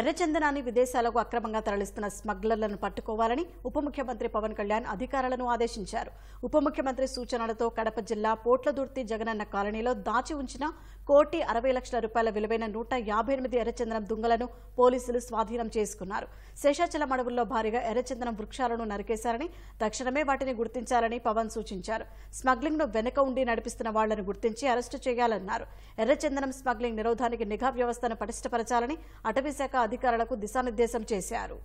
ఎర్రచందనాన్ని విదేశాలకు అక్రమంగా తరలిస్తున్న స్మగ్లర్లను పట్టుకోవాలని ఉప ముఖ్యమంత్రి పవన్ కళ్యాణ్ అధికారులను ఆదేశించారు ఉప ముఖ్యమంత్రి సూచనలతో కడప జిల్లా పోట్లదుర్తి జగనన్న కాలనీలో దాచి ఉంచిన కోటి అరవై లక్షల రూపాయల విలువైన నూట యాభై ఎనిమిది ఎర్రచందనం దుంగలను పోలీసులు స్వాధీనం చేసుకున్నారు శేషాచలం అడవుల్లో భారీగా ఎర్రచందనం వృక్షాలను నరికేశారని తక్షణమే వాటిని గుర్తించాలని పవన్ సూచించారు స్మగ్లింగ్ ను వెనుక ఉండి నడిపిస్తున్న వాళ్లను గుర్తించి అరెస్టు చేయాలన్నారు ఎర్రచందనం స్మగ్లింగ్ నిరోధానికి నిఘా వ్యవస్థను పటిష్టపరచాలని అటవీశాఖ అధికారులకు దిశానిర్దేశం చేశారు